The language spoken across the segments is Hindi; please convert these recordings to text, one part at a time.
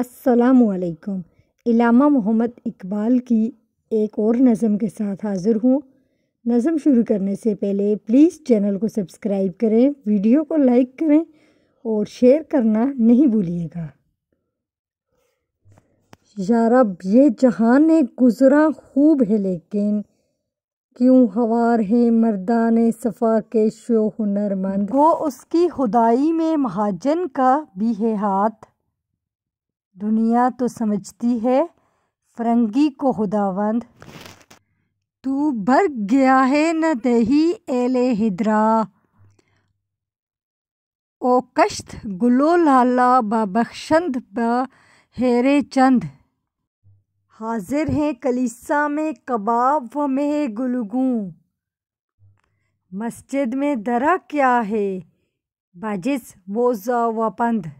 असलकुम इलामा मोहम्मद इकबाल की एक और नज़म के साथ हाज़िर हूँ नज़म शुरू करने से पहले प्लीज़ चैनल को सब्सक्राइब करें वीडियो को लाइक करें और शेयर करना नहीं भूलिएगा यारब ये जहाँ ने गुज़रा खूब है लेकिन क्यों हवार है मर्दान सफ़ा के शो हुनरमंद वो उसकी खुदाई में महाजन का भी है हाथ दुनिया तो समझती है फरंगी को खुदावंद तू भर गया है न दही एले हिदरा ओ कश्त गुलो लाला बख्शंद ब हेरे चंद हाजिर हैं कलीसा में कबाब व में गुलगू मस्जिद में दरा क्या है बाजिस मोज़ा व पंध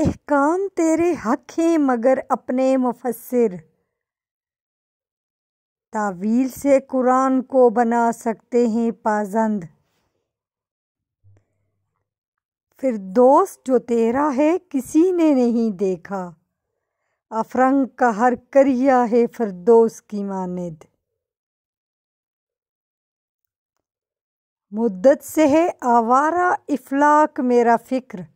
एहकाम तेरे हक हैं मगर अपने मुफसर तावील से कुरान को बना सकते हैं पाजंद फिर दोस्त जो तेरा है किसी ने नहीं देखा अफरंग का हर करिया है दोस्त की मानद मुद्दत से है आवारा इफलाक मेरा फ़िक्र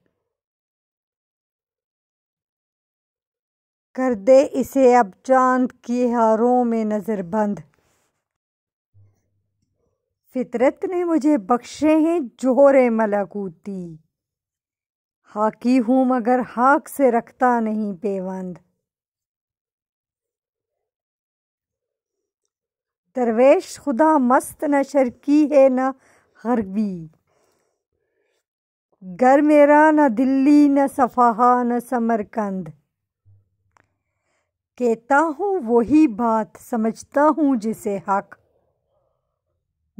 कर दे इसे अब चांद की हारों में नज़रबंद फितरत ने मुझे बख्शे हैं जोहरे मलकूती हाकी हूँ मगर हाक से रखता नहीं पेवंद दरवेश खुदा मस्त न शर्की है न गरबी घर मेरा न दिल्ली न सफ़ाहा न समरकंद कहता हूँ वही बात समझता हूँ जिसे हक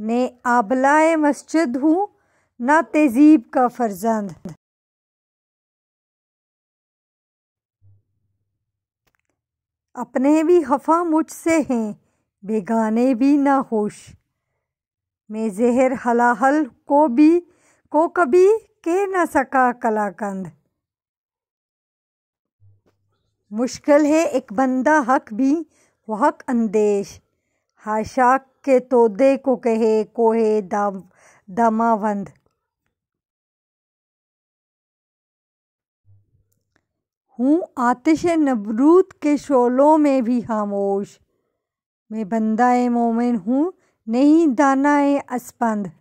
ने आबलाए मस्जिद हूँ ना तेजीब का फर्जंद अपने भी हफा मुझसे हैं बेगाने भी ना होश मैं जहर हलाहल को भी को कभी कह ना सका कलाकंद मुश्किल है एक बंदा हक भी व हक अंदेश हाशाक के तोदे को कहे कोहे दाम दमावंद हूँ आतिश नबरूद के शोलों में भी खामोश मैं बंदा मोमिन हूँ नहीं दाना अस्पंद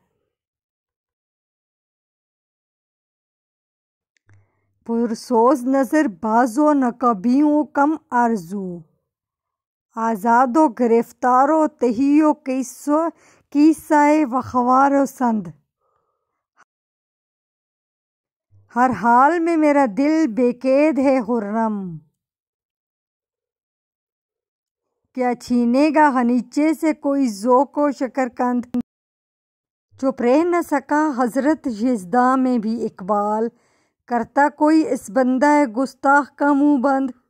पुरसोज नज़र बाजो नकबियों कम आरजू आज़ादो गिरफ़्तारो तहियो कैसो कीसाए वखवारो संद हर हाल में मेरा दिल बेकैद है हुर्रम क्या छीनेगा हनीचे से कोई जो को शकरकंद चुप रह न सका हज़रत यजदा में भी इकबाल करता कोई इस बंदा है गुस्ताख का मुंह बंद